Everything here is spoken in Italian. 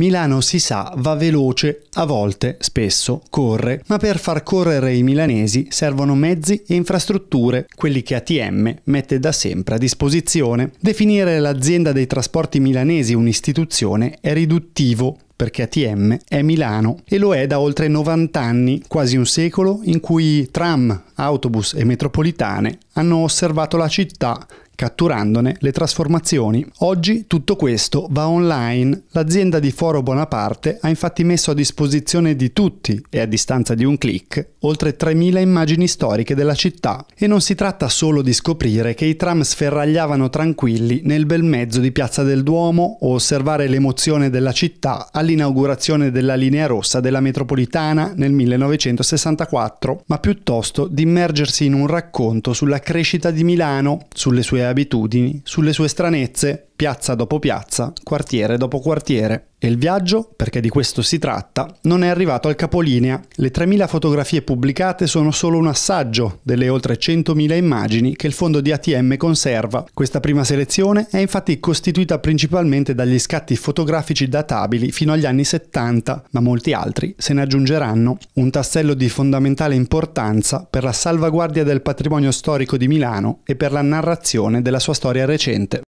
Milano si sa va veloce, a volte, spesso, corre, ma per far correre i milanesi servono mezzi e infrastrutture, quelli che ATM mette da sempre a disposizione. Definire l'azienda dei trasporti milanesi un'istituzione è riduttivo, perché ATM è Milano e lo è da oltre 90 anni, quasi un secolo, in cui tram, autobus e metropolitane hanno osservato la città catturandone le trasformazioni. Oggi tutto questo va online. L'azienda di Foro Bonaparte ha infatti messo a disposizione di tutti e a distanza di un clic oltre 3.000 immagini storiche della città. E non si tratta solo di scoprire che i tram sferragliavano tranquilli nel bel mezzo di Piazza del Duomo o osservare l'emozione della città all'inaugurazione della linea rossa della metropolitana nel 1964, ma piuttosto di immergersi in un racconto sulla crescita di Milano, sulle sue abitudini, sulle sue stranezze piazza dopo piazza, quartiere dopo quartiere. E il viaggio, perché di questo si tratta, non è arrivato al capolinea. Le 3.000 fotografie pubblicate sono solo un assaggio delle oltre 100.000 immagini che il fondo di ATM conserva. Questa prima selezione è infatti costituita principalmente dagli scatti fotografici databili fino agli anni 70, ma molti altri se ne aggiungeranno. Un tassello di fondamentale importanza per la salvaguardia del patrimonio storico di Milano e per la narrazione della sua storia recente.